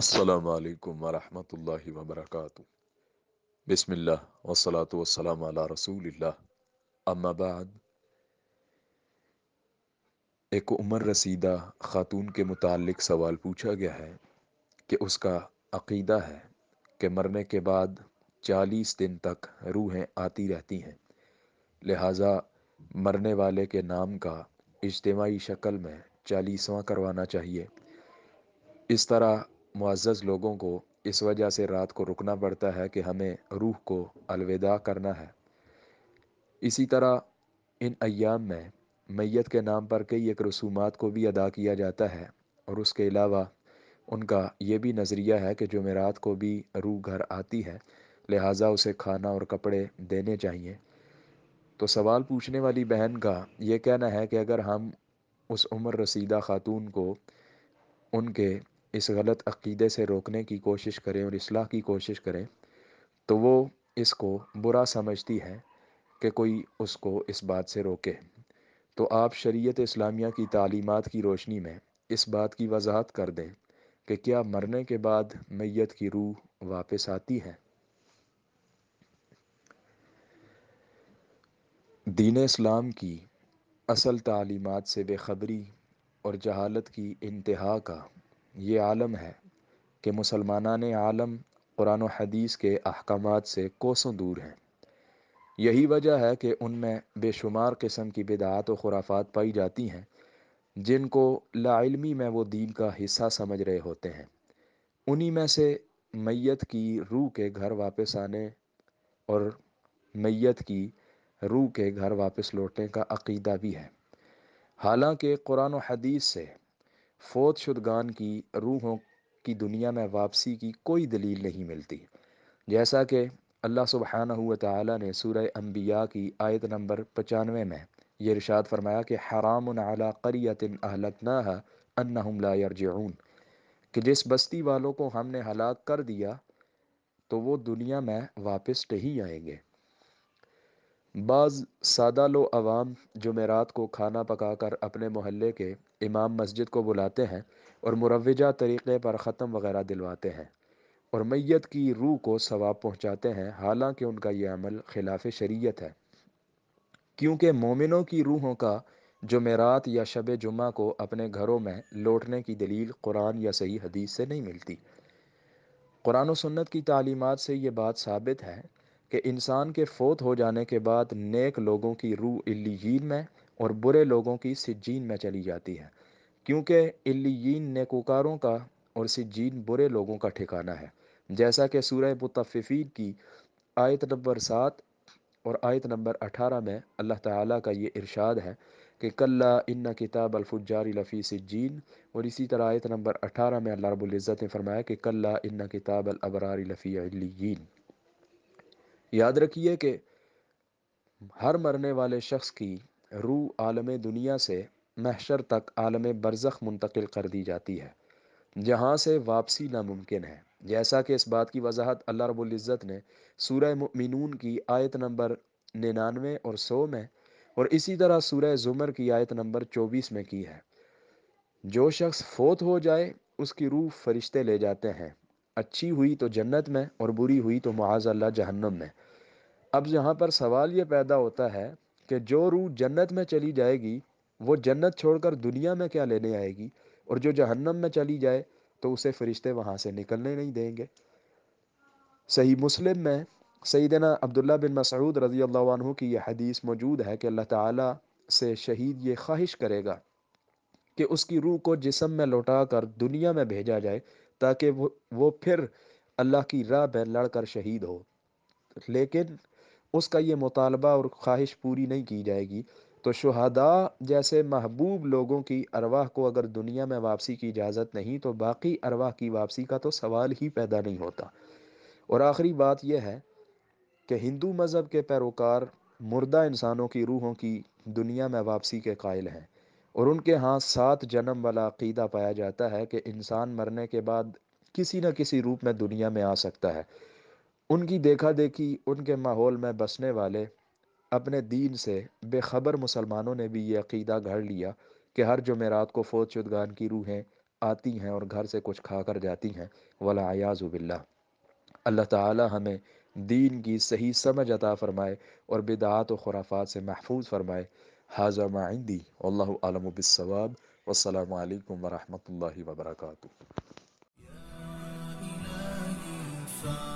असलकम वरहमल वबरक बसमिल्ल वसलात वसलाम रसूल अम्माबाद एक उम्र रसीदा ख़ातून के मुतालिक सवाल पूछा गया है कि उसका अकीदा है कि मरने के बाद चालीस दिन तक रूहें आती रहती हैं लिहाजा मरने वाले के नाम का इज्तमाही शक्ल में चालीसवां करवाना चाहिए इस तरह मुआज़ लोगों को इस वजह से रात को रुकना पड़ता है कि हमें रूह को अलविदा करना है इसी तरह इन अयाम में मैत के नाम पर कई एक रसूमात को भी अदा किया जाता है और उसके अलावा उनका ये भी नज़रिया है कि जमेरात को भी रूह घर आती है लिहाजा उसे खाना और कपड़े देने चाहिए तो सवाल पूछने वाली बहन का ये कहना है कि अगर हम उस उम्र रसीदा ख़ातून को उनके इस गलत अकीदे से रोकने की कोशिश करें और इसलाह की कोशिश करें तो वो इसको बुरा समझती है कि कोई उसको इस बात से रोके तो आप शरीयत इस्लामिया की तालीमात की रोशनी में इस बात की वजाहत कर दें कि क्या मरने के बाद मैयत की रूह वापस आती है दीन इस्लाम की असल तालीमत से बेखबरी और जहालत की इंतहा का ये आलम है कि मुसलमान आलम कुरान हदीस के अहकाम से कोसों दूर हैं यही वजह है कि उनमें बेशुमार किस्म की बिदात व खुराफात पाई जाती हैं जिनको लामी में वो दीन का हिस्सा समझ रहे होते हैं उन्हीं में से मैत की रूह के घर वापस आने और मैत की रूह के घर वापस लौटने का अकीदा भी है हालांकि कुरान हदीस से फौत शुदगान की रूहों की दुनिया में वापसी की कोई दलील नहीं मिलती जैसा कि अल्लाह सुबहाना ताली ने सूर अम्बिया की आयत नंबर पचानवे में ये इरशाद फरमाया कि हराम अला करियतिन अहलतना अन्ना हमला यरजून कि जिस बस्ती वालों को हमने हलाक कर दिया तो वो दुनिया में वापस नहीं आएंगे बाज़ सादा लो आवाम जुमेरात को खाना पकाकर अपने मोहल्ले के इमाम मस्जिद को बुलाते हैं और मुरवजा तरीक़े पर ख़त्म वगैरह दिलवाते हैं और मैत की रूह को सवाब पहुँचाते हैं हालांकि उनका यह अमल खिलाफ शरीयत है क्योंकि मोमिनों की रूहों का जुमेरात या शब जुमा को अपने घरों में लौटने की दलील कुरान या सही हदीस से नहीं मिलती कुरान और सुन्नत की तालीमत से ये बात साबित है कि इंसान के फोत हो जाने के बाद नेक लोगों की रूह इल्लीन में और बुरे लोगों की सिजीन में चली जाती है क्योंकि इल्लीन नेकोकारों का और सिजीन बुरे लोगों का ठिकाना है जैसा कि सूर मुतफ़ी की आयत नंबर सात और आयत नंबर अठारह में अल्लाह ताला का ये इरशाद है कि कल्ला इन्ना किताब अलफुजारी लफ़ी से जीन और इसी तरह आयत नंबर अठारह में अल्लाह रबुल्ज़त ने फरमाया कि कल्ला इन्ना किताब अलअबरारी लफ़ी अल्लियन याद रखिए कि हर मरने वाले शख्स की रूह आलम दुनिया से महशर तक आलम बरजख मुंतकिल कर दी जाती है जहाँ से वापसी नामुमकिन है जैसा कि इस बात की वजाहत अल्लाह रबुल्ज़त ने सूरह मिनून की आयत नंबर निन्यानवे और सौ में और इसी तरह सूरह जुमर की आयत नंबर चौबीस में की है जो शख्स फोत हो जाए उसकी रूह फरिश्ते ले जाते हैं अच्छी हुई तो जन्नत में और बुरी हुई तो माज जहन्नम में अब यहाँ पर सवाल ये पैदा होता है कि जो रूह जन्नत में चली जाएगी वो जन्नत छोड़कर दुनिया में क्या लेने आएगी और जो जहन्नम में चली जाए तो उसे फरिश्ते वहाँ से निकलने नहीं देंगे सही मुस्लिम में सईदना अब्दुल्ला बिन मसूद रज़ी अल्लाह की यह हदीस मौजूद है कि अल्लाह ताला से शहीद ये ख्वाहिश करेगा कि उसकी रूह को जिसम में लौटा कर दुनिया में भेजा जाए ताकि वो वो फिर अल्लाह की राह में लड़कर शहीद हो लेकिन उसका ये मुतालबा और ख्वाहिश पूरी नहीं की जाएगी तो शहदा जैसे महबूब लोगों की अरवाह को अगर दुनिया में वापसी की इजाज़त नहीं तो बाकी अरवाह की वापसी का तो सवाल ही पैदा नहीं होता और आखिरी बात यह है कि हिंदू मज़हब के पैरोकार मुर्दा इंसानों की रूहों की दुनिया में वापसी के कायल हैं और उनके यहाँ सात जन्म वाला अकीदा पाया जाता है कि इंसान मरने के बाद किसी न किसी रूप में दुनिया में आ सकता है उनकी देखा देखी उनके माहौल में बसने वाले अपने दीन से बेखबर मुसलमानों ने भी ये अकीदा घर लिया कि हर जमेरात को फौज शुदगान की रूहें आती हैं और घर से कुछ खा कर जाती हैं वला अयाज़ुबिल्ला अल्लाह ताला हमें दीन की सही समझ अता फ़रमाए और बिदात और खुराफात से महफूज फरमाए हाजा माइंदी अल्लाम बिसवाब वालकम वरहमल वर्का